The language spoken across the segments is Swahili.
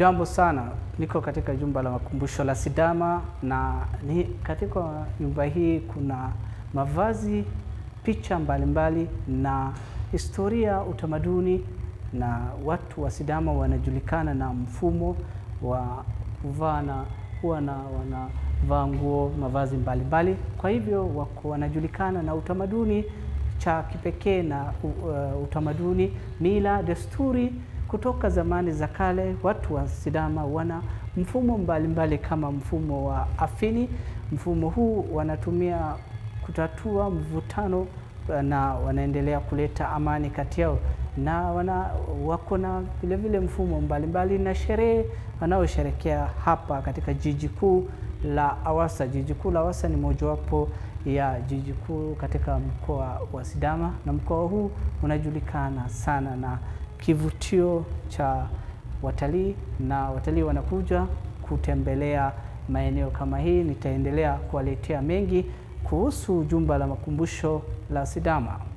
Jambo sana, niko katika jumba la makumbusho la Sidama na ni katika nyumba hii kuna mavazi, picha mbalimbali mbali, na historia, utamaduni na watu wa Sidama wanajulikana na mfumo wa kuvaa na huwa na wanavaa nguo mavazi mbalimbali mbali. Kwa hivyo wako wanajulikana na utamaduni cha kipekee na uh, utamaduni, mila, desturi kutoka zamani za kale watu wa Sidama wana mfumo mbalimbali mbali kama mfumo wa afini. Mfumo huu wanatumia kutatua mvutano eh, na wanaendelea kuleta amani kati yao na wana, wako na vilevile mfumo mbalimbali mbali na sherehe wanaosherekea hapa katika jiji kuu la Awasa. Jiji kuu la Awasa ni mojawapo ya jiji kuu katika mkoa wa Sidama, na mkoa huu unajulikana sana na kivutio cha watalii na watalii wanakuja kutembelea maeneo kama hii. Nitaendelea kuwaletea mengi kuhusu jumba la makumbusho la Sidama.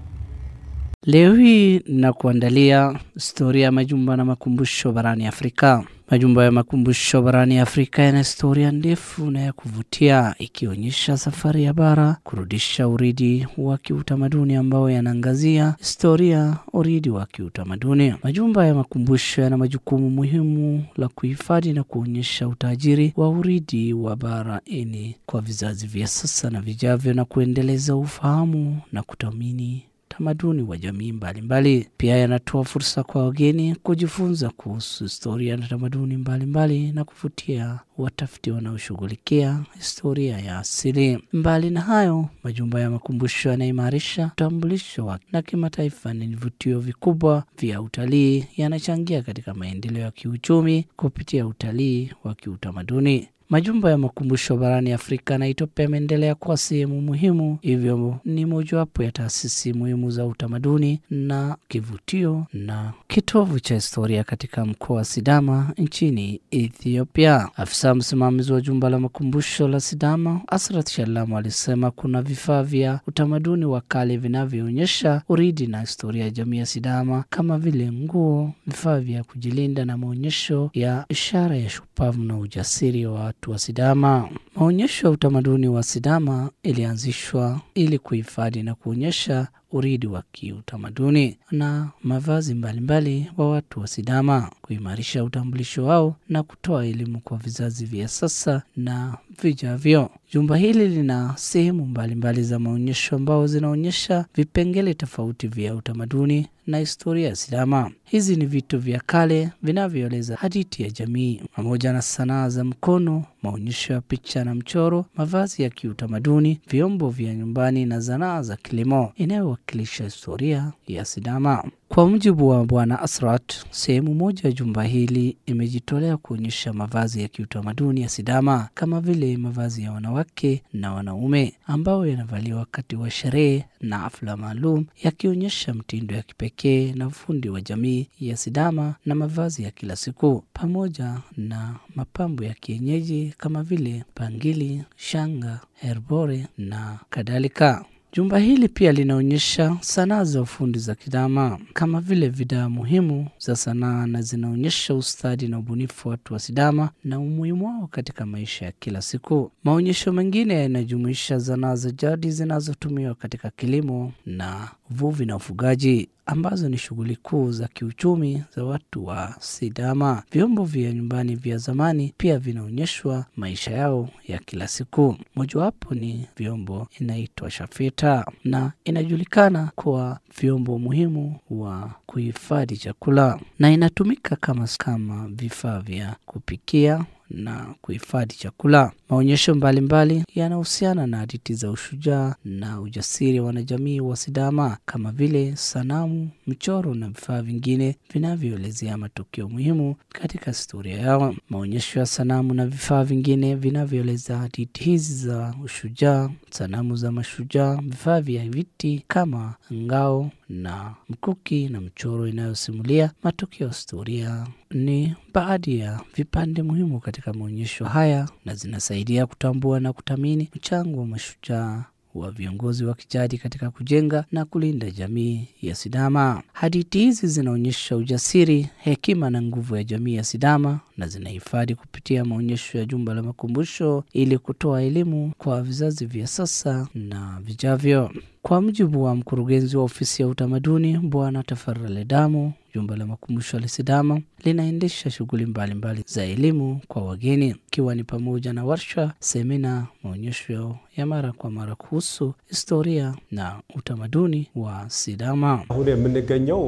Leo hii nakuandalia kuandalia historia ya majumba na makumbusho barani Afrika. Majumba ya makumbusho barani Afrika yana historia ndefu na ya kuvutia, ikionyesha safari ya bara kurudisha uridi wa kiutamaduni ambao yanaangazia historia uridi wa kiutamaduni. Majumba ya makumbusho yana majukumu muhimu la kuhifadhi na kuonyesha utajiri wa uridi wa bara ini kwa vizazi vya sasa na vijavyo, na kuendeleza ufahamu na kutamini tamaduni wa jamii mbalimbali mbali. Pia yanatoa fursa kwa wageni kujifunza kuhusu historia na tamaduni mbalimbali mbali na kuvutia watafiti wanaoshughulikia historia ya asili. Mbali na hayo, majumba ya makumbusho yanaimarisha utambulisho wa na kimataifa ni vivutio vikubwa vya utalii, yanachangia katika maendeleo ya kiuchumi kupitia utalii wa kiutamaduni. Majumba ya makumbusho barani Afrika na Ethiopia yameendelea kuwa sehemu muhimu, hivyo ni mojawapo ya taasisi muhimu za utamaduni na kivutio na kitovu cha historia katika mkoa wa Sidama nchini Ethiopia. Afisa msimamizi wa jumba la makumbusho la Sidama, Asrat Shalamu, alisema kuna vifaa vya utamaduni wa kale vinavyoonyesha uridi na historia ya jamii ya Sidama kama vile nguo, vifaa vya kujilinda na maonyesho ya ishara ya shupavu na ujasiri wa watu wa Sidama. Maonyesho ya utamaduni wa Sidama ilianzishwa ili kuhifadhi na kuonyesha uridi wa kiutamaduni na mavazi mbalimbali mbali wa watu wa Sidama, kuimarisha utambulisho wao na kutoa elimu kwa vizazi vya sasa na vijavyo. Jumba hili lina sehemu mbalimbali za maonyesho ambao zinaonyesha vipengele tofauti vya utamaduni na historia ya Sidama. Hizi ni vitu vya kale vinavyoeleza hadithi ya jamii pamoja na sanaa za mkono maonyesho ya picha na mchoro, mavazi ya kiutamaduni, vyombo vya nyumbani na zanaa za kilimo, inayowakilisha historia ya Sidama. Kwa mujibu wa Bwana Asrat, sehemu moja ya jumba hili imejitolea kuonyesha mavazi ya kiutamaduni ya Sidama kama vile mavazi ya wanawake na wanaume ambayo yanavaliwa wakati wa sherehe na hafla maalum, yakionyesha mtindo ya kipekee na ufundi wa jamii ya Sidama na mavazi ya kila siku pamoja na mapambo ya kienyeji kama vile bangili, shanga, herbore na kadhalika. Jumba hili pia linaonyesha sanaa za ufundi za kidama kama vile vidaa muhimu za sanaa, na zinaonyesha ustadi na ubunifu wa watu wa Sidama na umuhimu wao katika maisha ya kila siku. Maonyesho mengine yanajumuisha sanaa za jadi zinazotumiwa katika kilimo na uvuvi na ufugaji ambazo ni shughuli kuu za kiuchumi za watu wa Sidama. Vyombo vya nyumbani vya zamani pia vinaonyeshwa maisha yao ya kila siku. Mojawapo ni vyombo inaitwa shafita na inajulikana kuwa vyombo muhimu wa kuhifadhi chakula na inatumika kama kama vifaa vya kupikia, na kuhifadhi chakula. Maonyesho mbalimbali yanahusiana na hadithi za ushujaa na ujasiri wa wanajamii wa Sidama, kama vile sanamu, mchoro na vifaa vingine vinavyoelezea matukio muhimu katika historia yao. Maonyesho ya sanamu na vifaa vingine vinavyoeleza hadithi hizi za ushujaa, sanamu za mashujaa, vifaa vya viti kama ngao na mkuki na mchoro inayosimulia matukio ya historia ni baadhi ya vipande muhimu katika maonyesho haya na zinasaidia kutambua na kuthamini mchango wa mashujaa wa viongozi wa kijadi katika kujenga na kulinda jamii ya Sidama. Hadithi hizi zinaonyesha ujasiri, hekima na nguvu ya jamii ya Sidama na zinahifadhi kupitia maonyesho ya jumba la makumbusho ili kutoa elimu kwa vizazi vya sasa na vijavyo. Kwa mujibu wa mkurugenzi wa ofisi ya utamaduni Bwana Tafarale Damu, Jumba la makumbusho la Sidama linaendesha shughuli mbalimbali za elimu kwa wageni, ikiwa ni pamoja na warsha, semina, maonyesho ya mara kwa mara kuhusu historia na utamaduni wa Sidama. አሁን የምንገኘው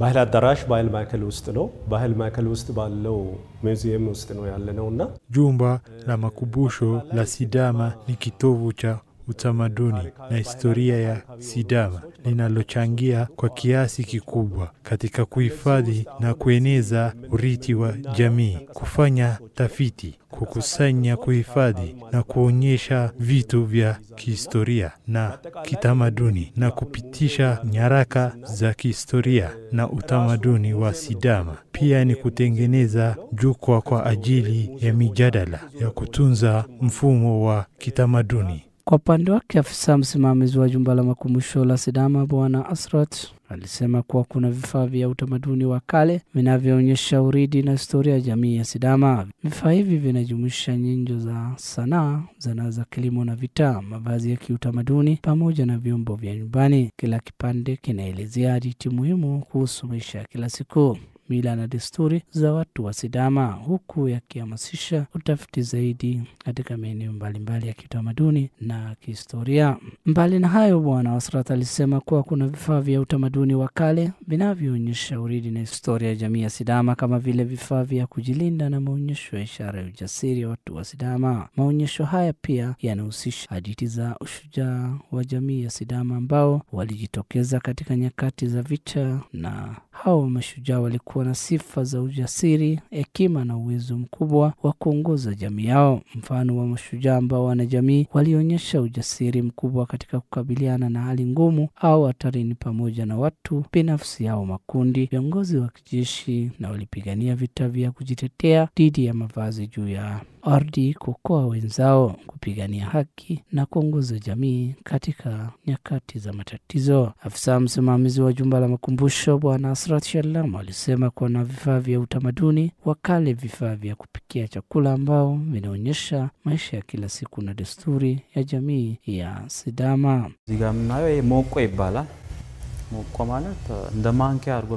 ባህል አዳራሽ ባህል ማዕከል ውስጥ ነው። ባህል ማዕከል ውስጥ ባለው ሙዚየም ውስጥ ነው ያለነውና ጁምba la makumbusho la Sidama ni kitovu utamaduni na historia ya Sidama linalochangia kwa kiasi kikubwa katika kuhifadhi na kueneza urithi wa jamii, kufanya tafiti, kukusanya, kuhifadhi na kuonyesha vitu vya kihistoria na kitamaduni na kupitisha nyaraka za kihistoria na utamaduni wa Sidama. Pia ni kutengeneza jukwaa kwa ajili ya mijadala ya kutunza mfumo wa kitamaduni kwa upande wake, afisa msimamizi wa jumba la makumbusho la Sidama Bwana Asrat alisema kuwa kuna vifaa vya utamaduni wa kale vinavyoonyesha uridi na historia ya jamii ya Sidama. Vifaa hivi vinajumuisha nyenzo za sanaa, zanaa za kilimo na vita, mavazi ya kiutamaduni pamoja na vyombo vya nyumbani. Kila kipande kinaelezea hadithi muhimu kuhusu maisha ya kila siku mila na desturi za watu wa Sidama, huku yakihamasisha utafiti zaidi katika maeneo mbalimbali ya kitamaduni na kihistoria. Mbali na hayo, Bwana Wasrat alisema kuwa kuna vifaa vya utamaduni wa kale vinavyoonyesha uridi na historia ya jamii ya Sidama, kama vile vifaa vya kujilinda na maonyesho ya ishara ya ujasiri ya watu wa Sidama. Maonyesho haya pia yanahusisha hadithi za ushujaa wa jamii ya Sidama ambao walijitokeza katika nyakati za vita na hao mashujaa walikuwa na sifa za ujasiri, hekima na uwezo mkubwa wa kuongoza jamii yao. Mfano wa mashujaa ambao wanajamii walionyesha ujasiri mkubwa katika kukabiliana na hali ngumu au hatarini, pamoja na watu binafsi au makundi, viongozi wa kijeshi na walipigania vita vya kujitetea dhidi ya mavazi juu ya ardhi kuokoa wenzao, kupigania haki na kuongoza jamii katika nyakati za matatizo. Afisa msimamizi wa jumba la makumbusho Bwana Asrat Shalam alisema kuwa na vifaa vya utamaduni wa kale, vifaa vya kupikia chakula ambao vinaonyesha maisha ya kila siku na desturi ya jamii ya Sidama. ሞኳ ማለት እንደ ማንኪያ አድርጎ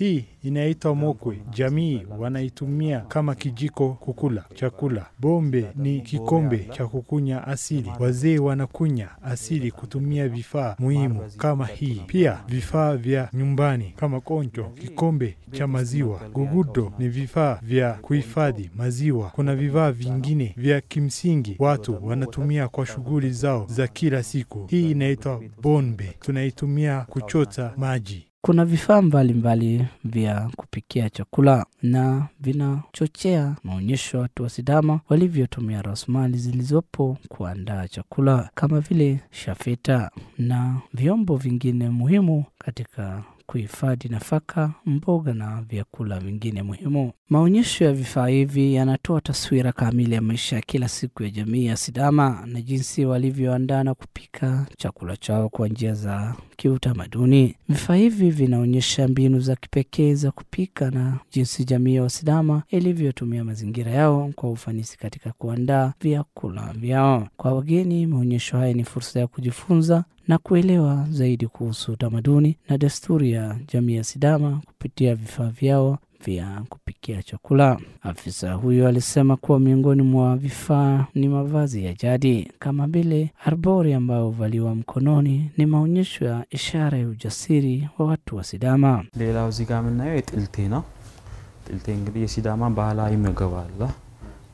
Hii inaitwa mokwe. Jamii wanaitumia kama kijiko kukula chakula. Bombe ni kikombe cha kukunya asili. Wazee wanakunya asili kutumia vifaa muhimu kama hii, pia vifaa vya nyumbani kama koncho, kikombe cha maziwa. Gugudo ni vifaa vya kuhifadhi maziwa. Kuna vifaa vingine vya kimsingi watu wanatumia kwa shughuli zao za kila siku. Hii inaitwa bombe, tunaitumia kuchota maji. Kuna vifaa mbalimbali vya kupikia chakula na vinachochea maonyesho watu wa Sidama walivyotumia rasilimali zilizopo kuandaa chakula kama vile shafeta na vyombo vingine muhimu katika kuhifadhi nafaka, mboga na vyakula vingine muhimu. Maonyesho ya vifaa hivi yanatoa taswira kamili ya maisha ya kila siku ya jamii ya Sidama na jinsi walivyoandaa na kupika chakula chao kwa njia za kiutamaduni. Vifaa hivi vinaonyesha mbinu za kipekee za kupika na jinsi jamii ya Wasidama ilivyotumia mazingira yao kwa ufanisi katika kuandaa vyakula vyao kwa wageni. Maonyesho haya ni fursa ya kujifunza na kuelewa zaidi kuhusu tamaduni na desturi ya jamii ya Sidama kupitia vifaa vyao vya kupikia chakula. Afisa huyo alisema kuwa miongoni mwa vifaa ni mavazi ya jadi kama vile arbori ambayo huvaliwa mkononi, ni maonyesho ya ishara ya ujasiri wa watu wa Sidama. ሌላው እዚህ ጋር የምናየው የጥልቴ ነው። ጥልቴ እንግዲህ የሲዳማ ባህላዊ ምግብ አለ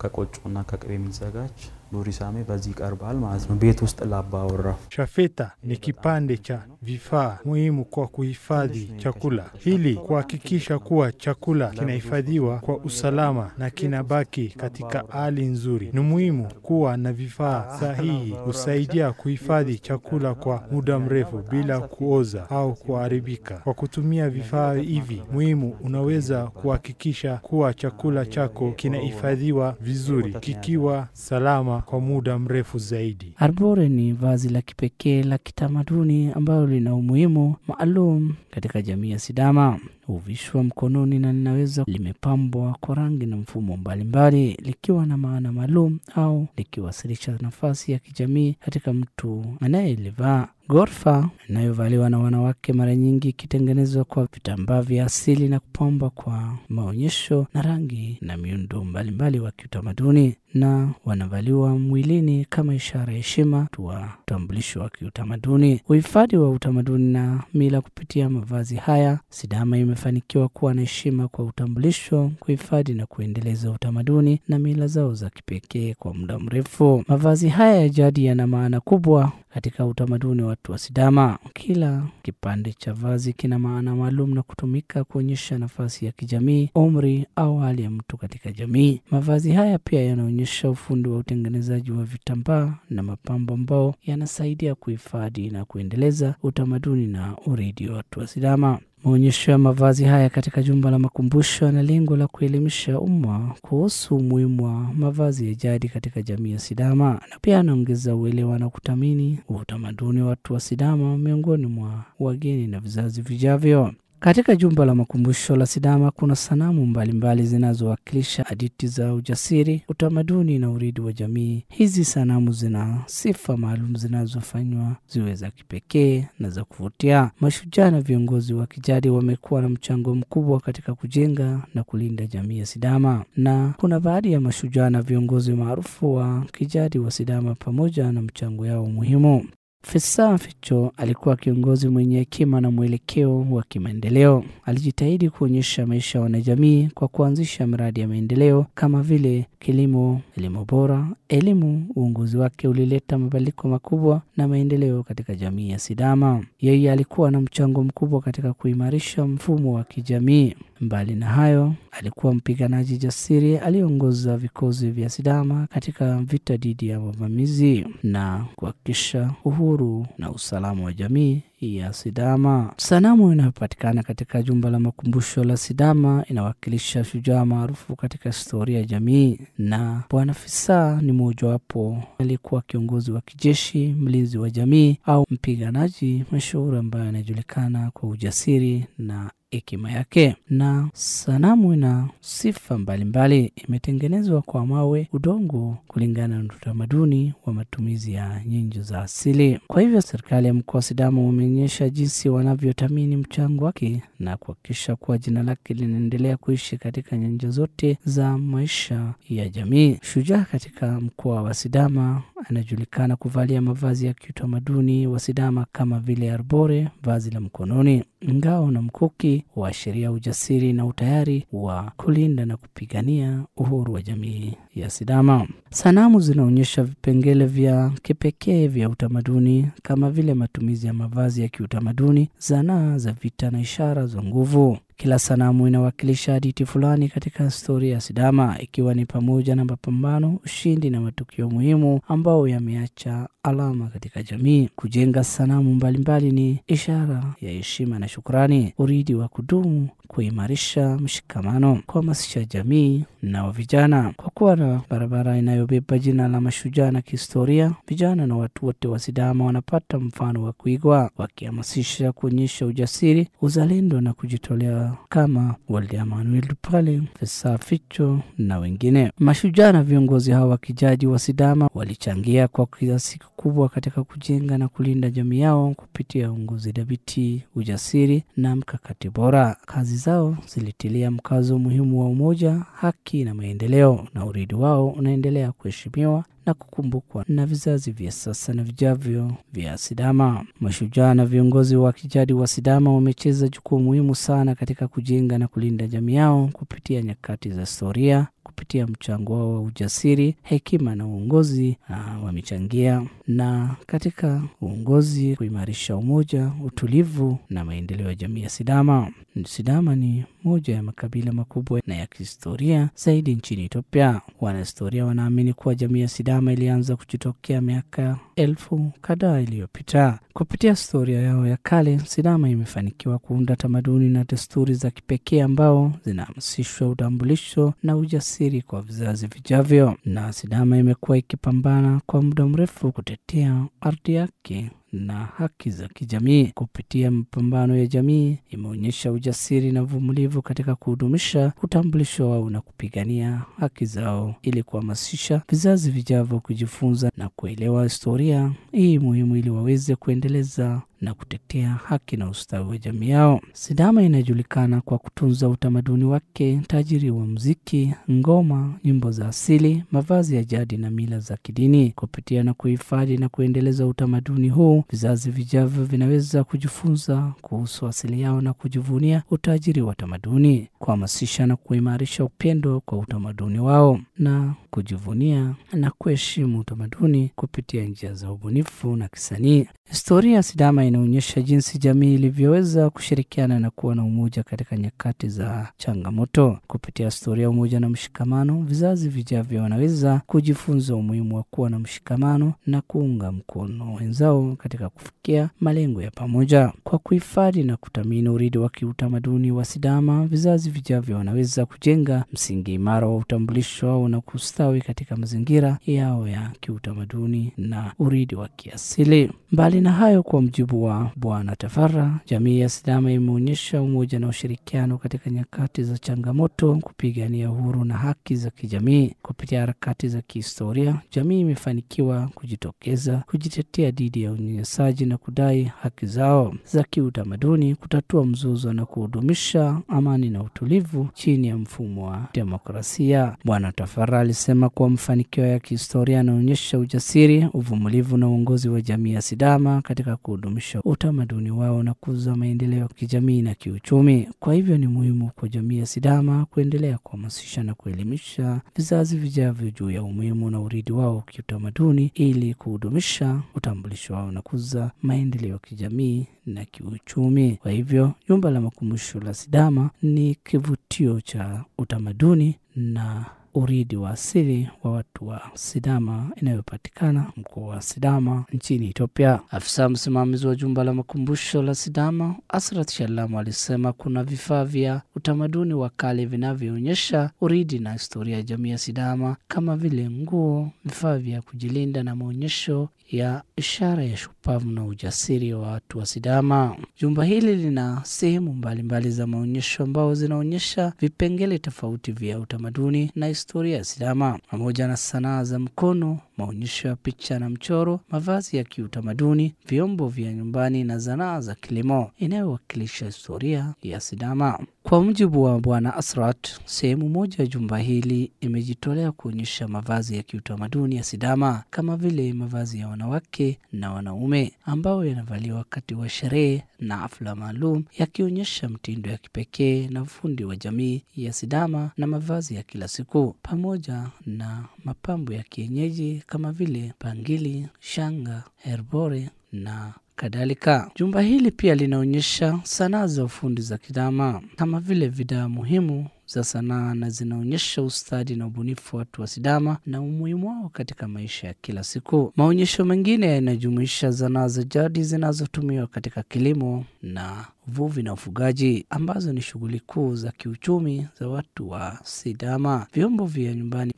ከቆጮና ከቅቤ የሚዘጋጅ ዱሪ በዚህ ይቀርባል ማለት ነው። ቤት ውስጥ ላባ ወራ ሸፌታ ኒኪፓ እንዴቻ vifaa muhimu kwa kuhifadhi chakula, ili kuhakikisha kuwa chakula kinahifadhiwa kwa usalama na kinabaki katika hali nzuri. Ni muhimu kuwa na vifaa sahihi, husaidia kuhifadhi chakula kwa muda mrefu bila kuoza au kuharibika. Kwa kutumia vifaa hivi muhimu, unaweza kuhakikisha kuwa chakula chako kinahifadhiwa vizuri, kikiwa salama kwa muda mrefu zaidi. Arbore ni vazi la kipekee la kitamaduni ambalo na umuhimu maalum katika jamii ya Sidama huvishwa mkononi na linaweza limepambwa kwa rangi na mfumo mbalimbali mbali, likiwa na maana maalum au likiwasilisha nafasi ya kijamii katika mtu anayelivaa. Gorfa inayovaliwa na wanawake mara nyingi ikitengenezwa kwa vitambaa vya asili na kupambwa kwa maonyesho na rangi na miundo mbalimbali wa kiutamaduni, na wanavaliwa mwilini kama ishara ya heshima tuwa utambulisho wa kiutamaduni. Uhifadhi wa utamaduni na mila kupitia mavazi haya, Sidama ime wamefanikiwa kuwa na heshima kwa utambulisho, kuhifadhi na kuendeleza utamaduni na mila zao za kipekee kwa muda mrefu. Mavazi haya ya jadi yana maana kubwa katika utamaduni watu wa Sidama. Kila kipande cha vazi kina maana maalum na kutumika kuonyesha nafasi ya kijamii, umri au hali ya mtu katika jamii. Mavazi haya pia yanaonyesha ufundi wa utengenezaji wa vitambaa na mapambo ambao yanasaidia kuhifadhi na kuendeleza utamaduni na urithi wa watu wa Sidama. Maonyesho ya mavazi haya katika jumba la makumbusho yana lengo la kuelimisha umma kuhusu umuhimu wa mavazi ya jadi katika jamii ya Sidama na pia anaongeza uelewa na kuthamini wa utamaduni wa watu wa Sidama miongoni mwa wageni na vizazi vijavyo. Katika jumba la makumbusho la Sidama kuna sanamu mbalimbali zinazowakilisha hadithi za ujasiri, utamaduni na urithi wa jamii. Hizi sanamu zina sifa maalum zinazofanywa ziwe za kipekee na za kuvutia. Mashujaa na viongozi wa kijadi wamekuwa na mchango mkubwa katika kujenga na kulinda jamii ya Sidama, na kuna baadhi ya mashujaa na viongozi maarufu wa kijadi wa Sidama pamoja na mchango yao muhimu. Fissa Ficho alikuwa kiongozi mwenye hekima na mwelekeo wa kimaendeleo. Alijitahidi kuonyesha maisha ya wanajamii kwa kuanzisha miradi ya maendeleo kama vile kilimo, elimu bora, elimu. Uongozi wake ulileta mabadiliko makubwa na maendeleo katika jamii ya Sidama. Yeye alikuwa na mchango mkubwa katika kuimarisha mfumo wa kijamii. Mbali na hayo, alikuwa mpiganaji jasiri aliyeongoza vikosi vya Sidama katika vita dhidi ya wavamizi na kuhakikisha uhuru uhuru na usalama wa jamii ya Sidama. Sanamu inayopatikana katika jumba la makumbusho la Sidama inawakilisha shujaa maarufu katika historia ya jamii, na Bwana Fisa ni mmojawapo. Alikuwa kiongozi wa kijeshi, mlinzi wa jamii, au mpiganaji mashuhuri ambaye anajulikana kwa ujasiri na hekima yake. Na sanamu ina sifa mbalimbali, imetengenezwa kwa mawe, udongo, kulingana na utamaduni wa matumizi ya nyinji za asili. Kwa hivyo, serikali ya mkoa wa Sidama wameonyesha jinsi wanavyothamini mchango wake na kuhakikisha kuwa jina lake linaendelea kuishi katika nyanja zote za maisha ya jamii. Shujaa katika mkoa wa Sidama anajulikana kuvalia mavazi ya kiutamaduni wa Sidama kama vile arbore, vazi la mkononi ngao na mkuki huashiria ujasiri na utayari wa kulinda na kupigania uhuru wa jamii ya Sidama. Sanamu zinaonyesha vipengele vya kipekee vya utamaduni kama vile matumizi ya mavazi ya kiutamaduni, zanaa za vita na ishara za nguvu. Kila sanamu inawakilisha hadithi fulani katika historia ya Sidama, ikiwa ni pamoja na mapambano, ushindi na matukio muhimu ambayo yameacha alama katika jamii. Kujenga sanamu mbalimbali ni ishara ya heshima na shukrani, uridi wa kudumu, kuimarisha mshikamano, kuhamasisha jamii na wa vijana. Kwa kuwa na barabara inayobeba jina la mashujaa na kihistoria, vijana na watu wote wa Sidama wanapata mfano wa kuigwa, wakihamasisha kuonyesha ujasiri, uzalendo na kujitolea kama Waldi Emmanuel Dupale, fesa Ficho na wengine. Mashujaa na viongozi hao wa kijaji wa Sidama walichangia kwa kiasi kubwa katika kujenga na kulinda jamii yao kupitia uongozi dhabiti, ujasiri na mkakati bora. Kazi zao zilitilia mkazo muhimu wa umoja, haki na maendeleo, na urithi wao unaendelea kuheshimiwa na kukumbukwa na vizazi vya sasa na vijavyo vya Sidama. Mashujaa na viongozi wa kijadi wa Sidama wamecheza jukumu muhimu sana katika kujenga na kulinda jamii yao kupitia nyakati za historia, kupitia mchango wao wa ujasiri, hekima na uongozi ah, wamechangia na katika uongozi kuimarisha umoja, utulivu na maendeleo ya jamii ya Sidama. Sidama ni moja ya makabila makubwa na ya kihistoria zaidi nchini Ethiopia. Wanahistoria wanaamini kuwa jamii ya Sidama ilianza kujitokea miaka elfu kadhaa iliyopita. Kupitia historia yao ya kale, Sidama imefanikiwa kuunda tamaduni na desturi za kipekee ambao zinahamasishwa utambulisho na ujasiri siri kwa vizazi vijavyo, na Sidama imekuwa ikipambana kwa muda mrefu kutetea ardhi yake na haki za kijamii. Kupitia mapambano ya jamii, imeonyesha ujasiri na uvumilivu katika kuhudumisha utambulisho wao na kupigania haki zao ili kuhamasisha vizazi vijavyo kujifunza na kuelewa historia hii muhimu ili waweze kuendeleza na kutetea haki na ustawi wa jamii yao. Sidama inajulikana kwa kutunza utamaduni wake tajiri wa muziki, ngoma, nyimbo za asili, mavazi ya jadi na mila za kidini. Kupitia na kuhifadhi na kuendeleza utamaduni huu, vizazi vijavyo vinaweza kujifunza kuhusu asili yao na kujivunia utajiri wa tamaduni, kuhamasisha na kuimarisha upendo kwa utamaduni wao na kujivunia na kuheshimu utamaduni kupitia njia za ubunifu na kisanii. Historia ya Sidama inaonyesha jinsi jamii ilivyoweza kushirikiana na kuwa na umoja katika nyakati za changamoto. Kupitia historia ya umoja na mshikamano, vizazi vijavyo wanaweza kujifunza umuhimu wa kuwa na mshikamano na kuunga mkono wenzao katika kufikia malengo ya pamoja. Kwa kuhifadhi na kuthamini urithi wa kiutamaduni wa Sidama, vizazi vijavyo wanaweza kujenga msingi imara wa utambulisho wao na kustawi katika mazingira yao ya kiutamaduni na urithi wa kiasili. Mbali Mbali na hayo, kwa mjibu wa Bwana Tafara, jamii ya Sidama imeonyesha umoja na ushirikiano katika nyakati za changamoto, kupigania uhuru na haki za kijamii. Kupitia harakati za kihistoria, jamii imefanikiwa kujitokeza, kujitetea dhidi ya unyenyesaji na kudai haki zao za kiutamaduni, kutatua mzozo na kuhudumisha amani na utulivu chini ya mfumo wa demokrasia. Bwana Tafara alisema kuwa mafanikio ya kihistoria yanaonyesha ujasiri, uvumilivu na uongozi wa jamii ya Sidama usalama katika kudumisha utamaduni wao na kuza maendeleo ya kijamii na kiuchumi. Kwa hivyo ni muhimu kwa jamii ya Sidama kuendelea kuhamasisha na kuelimisha vizazi vijavyo juu ya umuhimu na uridi wao kiutamaduni ili kuhudumisha utambulisho wao na kuza maendeleo ya kijamii na kiuchumi. Kwa hivyo jumba la makumbusho la Sidama ni kivutio cha utamaduni na uridi wa asili wa watu wa Sidama inayopatikana mkoa wa Sidama nchini Ethiopia. Afisa msimamizi wa jumba la makumbusho la Sidama, Asrat Shalamu, alisema kuna vifaa vya utamaduni wa kale vinavyoonyesha uridi na historia ya jamii ya Sidama kama vile nguo, vifaa vya kujilinda na maonyesho ya ishara ya shupavu na ujasiri wa watu wa Sidama. Jumba hili lina sehemu mbalimbali za maonyesho ambao zinaonyesha vipengele tofauti vya utamaduni na historia ya sinema pamoja na sanaa za mkono maonyesho ya picha na mchoro, mavazi ya kiutamaduni, vyombo vya nyumbani na zanaa za kilimo inayowakilisha historia ya Sidama. Kwa mujibu wa Bwana Asrat, sehemu moja ya jumba hili imejitolea kuonyesha mavazi ya kiutamaduni ya Sidama kama vile mavazi ya wanawake na wanaume ambayo yanavaliwa wakati wa sherehe na hafla maalum, yakionyesha mtindo ya kipekee na ufundi wa jamii ya Sidama na mavazi ya kila siku pamoja na mapambo ya kienyeji kama vile bangili, shanga, herbore na kadhalika. Jumba hili pia linaonyesha sanaa za ufundi za kidama kama vile vidaa muhimu za sanaa na zinaonyesha ustadi na ubunifu wa watu wa Sidama na umuhimu wao katika maisha ya kila siku. Maonyesho mengine yanajumuisha zanaa za jadi zinazotumiwa katika kilimo na uvuvi na ufugaji, ambazo ni shughuli kuu za kiuchumi za watu wa Sidama. Vyombo vya nyumbani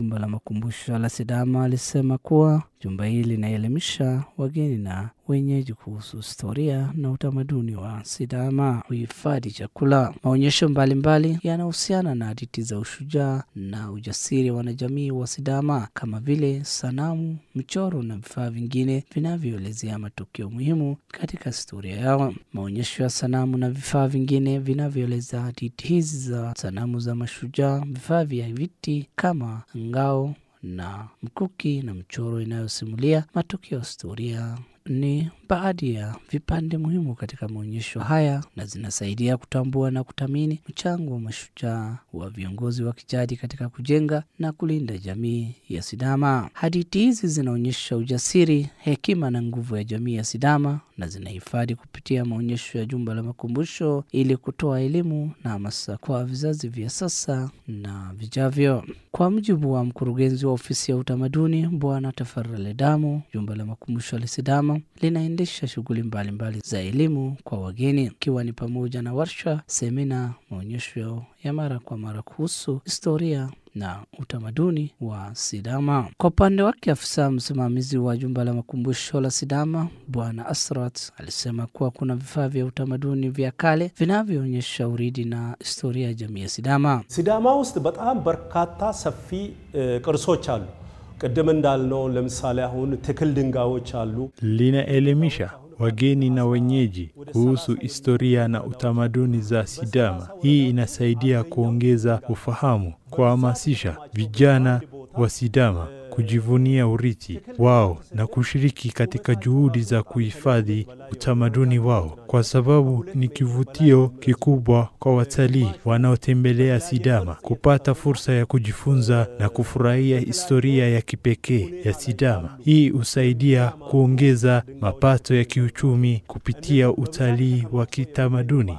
jumba la makumbusho la Sidama alisema kuwa Jumba hili linaelimisha wageni na wenyeji kuhusu historia na utamaduni wa Sidama, kuhifadhi chakula. Maonyesho mbalimbali yanahusiana na hadithi za ushujaa na ujasiri wa wanajamii wa Sidama, kama vile sanamu, mchoro na vifaa vingine vinavyoelezea matukio muhimu katika historia yao. Maonyesho ya sanamu na vifaa vingine vinavyoeleza hadithi hizi za sanamu za mashujaa, vifaa vya viti kama ngao na mkuki na mchoro inayosimulia matukio ya historia ni baadhi ya vipande muhimu katika maonyesho haya na zinasaidia kutambua na kutamini mchango wa mashujaa wa viongozi wa kijadi katika kujenga na kulinda jamii ya Sidama. Hadithi hizi zinaonyesha ujasiri, hekima na nguvu ya jamii ya Sidama na zinahifadhi kupitia maonyesho ya jumba la makumbusho ili kutoa elimu na hamasa kwa vizazi vya sasa na vijavyo. Kwa mujibu wa mkurugenzi wa ofisi ya utamaduni Bwana Tafarale Damu, jumba la makumbusho la Sidama Butiama linaendesha shughuli mbalimbali za elimu kwa wageni ikiwa ni pamoja na warsha, semina, maonyesho ya mara kwa mara kuhusu historia na utamaduni wa Sidama. Kwa upande wake, afisa msimamizi wa jumba la makumbusho la Sidama Bwana Asrat alisema kuwa kuna vifaa vya utamaduni vya kale vinavyoonyesha uridi na historia ya jamii ya Sidama. Sidama ውስጥ በጣም በርካታ ሰፊ ቅርሶች አሉ ቅድም እንዳልነው ለምሳሌ አሁን ትክል ድንጋዮች አሉ። ሊና ኤሌሚሻ wageni na wenyeji kuhusu historia na utamaduni za Sidama. Hii inasaidia kuongeza ufahamu, kuhamasisha vijana wa Sidama kujivunia urithi wao na kushiriki katika juhudi za kuhifadhi utamaduni wao, kwa sababu ni kivutio kikubwa kwa watalii wanaotembelea Sidama kupata fursa ya kujifunza na kufurahia historia ya kipekee ya Sidama. Hii husaidia kuongeza mapato ya kiuchumi kupitia utalii wa kitamaduni.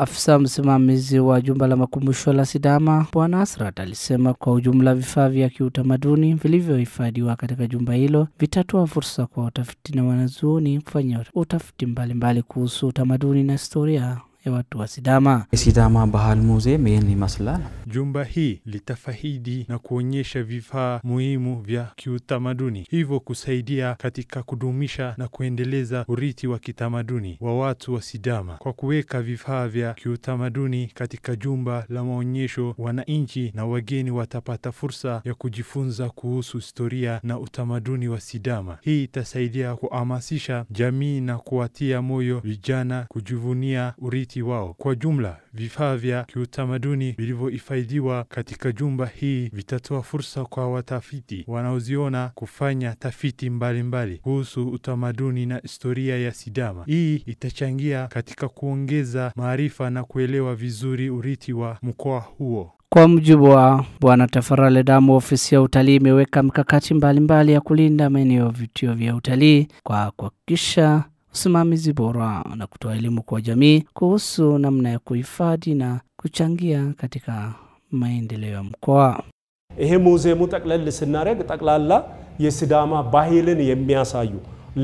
Afisa msimamizi wa jumba la makumbusho la Sidama Bwana Asrat alisema kwa ujumla vifaa vya kiutamaduni vilivyohifadhiwa katika jumba hilo vitatoa fursa kwa utafiti na wanazuoni kufanya utafiti mbalimbali kuhusu utamaduni na historia ya watu wa Sidama. sidama bahal ሙዚየም ይህን ይመስላል። Jumba hii litafahidi na kuonyesha vifaa muhimu vya kiutamaduni, hivyo kusaidia katika kudumisha na kuendeleza urithi wa kitamaduni wa watu wa Sidama. Kwa kuweka vifaa vya kiutamaduni katika jumba la maonyesho, wananchi na wageni watapata fursa ya kujifunza kuhusu historia na utamaduni wa Sidama. Hii itasaidia kuhamasisha jamii na kuwatia moyo vijana kujivunia urithi wao. Kwa jumla, vifaa vya kiutamaduni vilivyohifadhiwa watakaofaidiwa katika jumba hii vitatoa fursa kwa watafiti wanaoziona kufanya tafiti mbalimbali kuhusu mbali utamaduni na historia ya Sidama. Hii itachangia katika kuongeza maarifa na kuelewa vizuri urithi wa mkoa huo. Kwa mujibu wa Bwana Tafarale Damu, ofisi ya utalii imeweka mikakati mbalimbali ya kulinda maeneo ya vituo vya utalii kwa kuhakikisha usimamizi bora na kutoa elimu kwa jamii kuhusu namna ya kuhifadhi na kuchangia katika maendeleo ya mkoa. ይሄ ሙዚየሙ ጠቅለል ስናደርግ ጠቅላላ የሲዳማ ባህልን የሚያሳዩ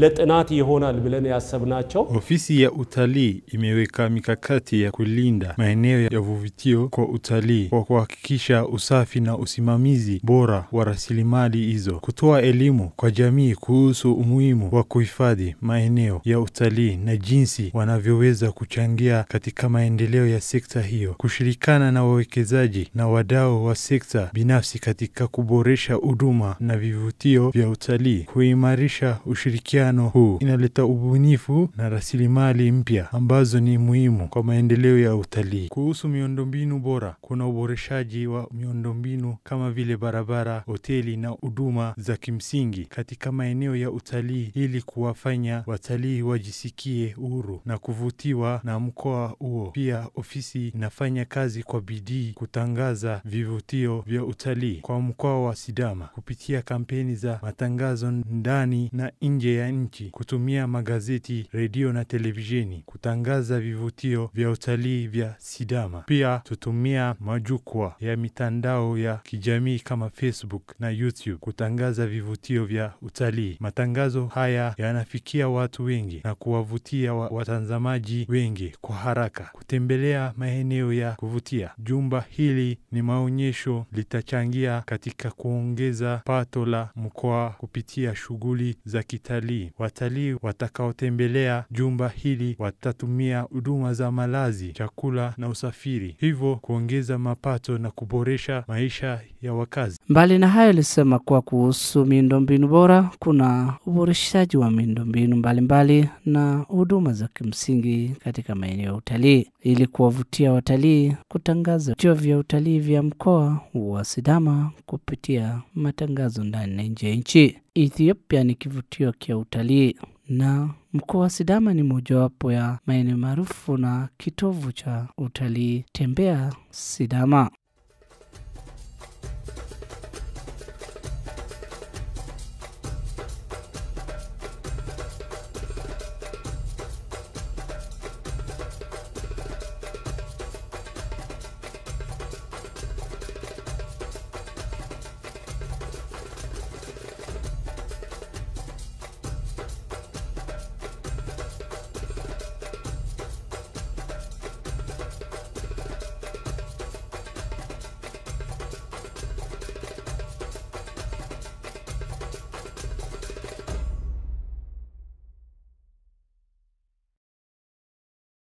ለጥናት ይሆናል ብለን ያሰብናቸው። Ofisi ya utalii imeweka mikakati ya kulinda maeneo ya vivutio kwa utalii kwa kuhakikisha usafi na usimamizi bora wa rasilimali hizo, kutoa elimu kwa jamii kuhusu umuhimu wa kuhifadhi maeneo ya utalii na jinsi wanavyoweza kuchangia katika maendeleo ya sekta hiyo, kushirikana na wawekezaji na wadau wa sekta binafsi katika kuboresha huduma na vivutio vya utalii, kuimarisha ushirikiano ushirikiano huu inaleta ubunifu na rasilimali mpya ambazo ni muhimu kwa maendeleo ya utalii. Kuhusu miundombinu bora, kuna uboreshaji wa miundombinu kama vile barabara, hoteli na huduma za kimsingi katika maeneo ya utalii ili kuwafanya watalii wajisikie huru na kuvutiwa na mkoa huo. Pia ofisi inafanya kazi kwa bidii kutangaza vivutio vya utalii kwa mkoa wa Sidama kupitia kampeni za matangazo ndani na nje ya ya nchi, kutumia magazeti, redio na televisheni kutangaza vivutio vya utalii vya Sidama. Pia tutumia majukwaa ya mitandao ya kijamii kama Facebook na YouTube kutangaza vivutio vya utalii. Matangazo haya yanafikia watu wengi na kuwavutia watazamaji wengi kwa haraka kutembelea maeneo ya kuvutia. Jumba hili ni maonyesho litachangia katika kuongeza pato la mkoa kupitia shughuli za kitalii utalii. Watalii watakaotembelea jumba hili watatumia huduma za malazi, chakula na usafiri, hivyo kuongeza mapato na kuboresha maisha ya wakazi. Mbali na hayo, alisema kuwa kuhusu miundombinu bora, kuna uboreshaji wa miundombinu mbalimbali na huduma za kimsingi katika maeneo ya utalii ili kuwavutia watalii, kutangaza vituo vya utalii vya mkoa wa Sidama kupitia matangazo ndani na nje ya nchi. Ethiopia ni kivutio kya utalii na mkoa wa Sidama ni mojawapo ya maeneo maarufu na kitovu cha utalii. Tembea Sidama.